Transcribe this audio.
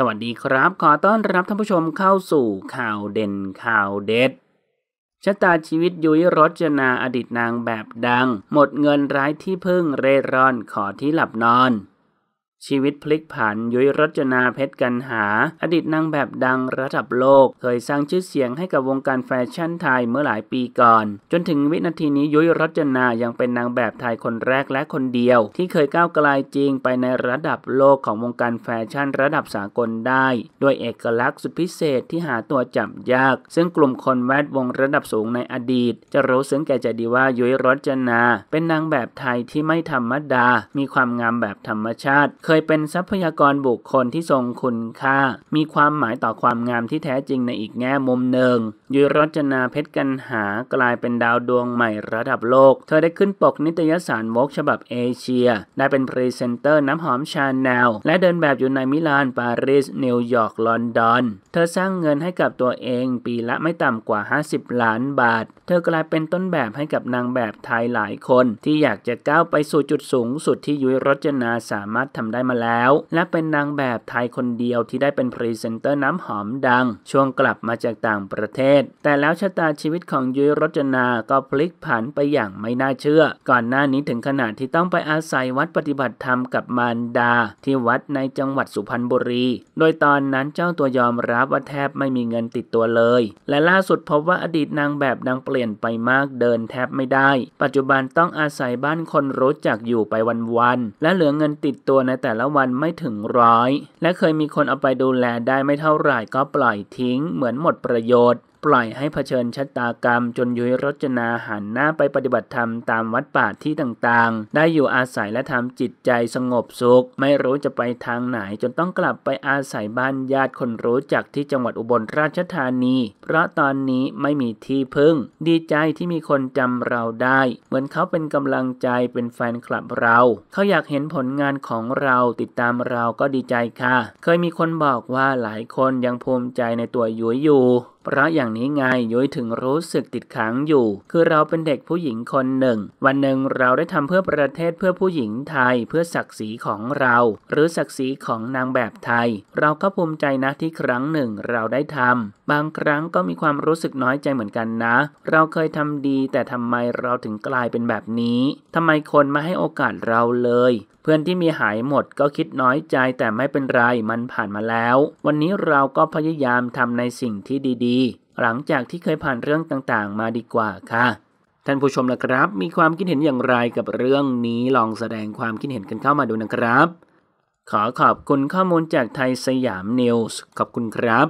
สวัสดีครับขอต้อนรับท่านผู้ชมเข้าสู่ข่าวเด่นข่าวเด็ดชะตาชีวิตยุ้ยรจนาอดีตนางแบบดัง หมดเงินร้ายที่พึ่งเร่ร่อนขอที่หลับนอนชีวิตพลิกผัน ยุ้ยรจนาเพชรกันหา อดีตนางแบบดังระดับโลก เคยสร้างชื่อเสียงให้กับวงการแฟชั่นไทยเมื่อหลายปีก่อน จนถึงวินาทีนี้ ยุ้ยรจนา ยังเป็นนางแบบไทยคนแรกและคนเดียว ที่เคยก้าวไกลจริงไปในระดับโลกของวงการแฟชั่นระดับสากลได้ ด้วยเอกลักษณ์สุดพิเศษที่หาตัวจับยาก ซึ่งกลุ่มคนแวดวงระดับสูงในอดีต จะรู้สึงแก่ใจดีว่ายุ้ยรจนา เป็นนางแบบไทยที่ไม่ธรรมดามีความงามแบบธรรมชาติเคยเป็นทรัพยากรบุคคลที่ทรงคุณค่า มีความหมายต่อความงามที่แท้จริงในอีกแง่มุมหนึ่งยุรรจนาเพชรกันหากลายเป็นดาวดวงใหม่ระดับโลก เธอได้ขึ้นปกนิตยสารวกฉบับเอเชีย ได้เป็นพรีเซนเตอร์น้ำหอมชาแนลและเดินแบบอยู่ในมิลาน ปารีสนิวยอร์กลอนดอนเธอสร้างเงินให้กับตัวเองปีละไม่ต่ำกว่า 50 ล้านบาท เธอกลายเป็นต้นแบบให้กับนาง แบบไทยหลายคน ที่อยากจะก้าวไปสู่จุดสูงสุดที่ยุ้ยรจนา สามารถทำได้มาแล้ว และเป็นนางแบบไทยคนเดียวที่ได้เป็นพรีเซนเตอร์น้ำหอมดัง ช่วงกลับมาจากต่างประเทศแต่แล้วชะตาชีวิตของยุ้ยรจนาก็พลิกผันไปอย่างไม่น่าเชื่อ ก่อนหน้านี้ถึงขนาดที่ต้องไปอาศัยวัดปฏิบัติธรรมกับมารดา ที่วัดในจังหวัดสุพรรณบุรี โดยตอนนั้นเจ้าตัวยอมรับว่าแทบไม่มีเงินติดตัวเลย และล่าสุดพบว่าอดีตนางแบบดังเปลี่ยนไปมากเดินแทบไม่ได้ ปัจจุบันต้องอาศัยบ้านคนรู้จักอยู่ไปวันๆ และเหลือเงินติดตัวในแต่ละวันไม่ถึงร้อย และเคยมีคนเอาไปดูแลได้ไม่เท่าไหร่ก็ปล่อยทิ้งเหมือนหมดประโยชน์ปล่อยให้เผชิญชะตากรรม จนยุ้ยรจนาหันหน้าไปปฏิบัติธรรมตามวัดป่าที่ต่างๆ ได้อยู่อาศัยและทำจิตใจสงบสุข ไม่รู้จะไปทางไหนจนต้องกลับไปอาศัยบ้านญาติคนรู้จักที่จังหวัดอุบลราชธานี เพราะตอนนี้ไม่มีที่พึ่ง ดีใจที่มีคนจำเราได้ เหมือนเขาเป็นกำลังใจเป็นแฟนคลับเรา เขาอยากเห็นผลงานของเราติดตามเราก็ดีใจค่ะ เคยมีคนบอกว่าหลายคนยังภูมิใจในตัวยุ้ยอยู่พราะอย่างนี้ไงยุ้ยถึงรู้สึกติดขังอยู่ คือเราเป็นเด็กผู้หญิงคนหนึ่ง วันหนึ่งเราได้ทำเพื่อประเทศเพื่อผู้หญิงไทยเพื่อศักดิ์ศรีของเรา หรือศักดิ์ศรีของนางแบบไทย เราก็ภูมิใจนะที่ครั้งหนึ่งเราได้ทำ บางครั้งก็มีความรู้สึกน้อยใจเหมือนกันนะ เราเคยทำดี แต่ทำไมเราถึงกลายเป็นแบบนี้ ทำไมคนมาให้โอกาสเราเลยพื่อนที่มีหายหมดก็คิดน้อยใจแต่ไม่เป็นไร มันผ่านมาแล้ว วันนี้เราก็พยายามทำในสิ่งที่ดีๆ หลังจากที่เคยผ่านเรื่องต่างๆมาดีกว่าค่ะ ท่านผู้ชมละครับ มีความคิดเห็นอย่างไรกับเรื่องนี้ลองแสดงความคิดเห็นกันเข้ามาดูนะครับขอขอบคุณข้อมูลจากไทยสยามนิวส์ขอบคุณครับ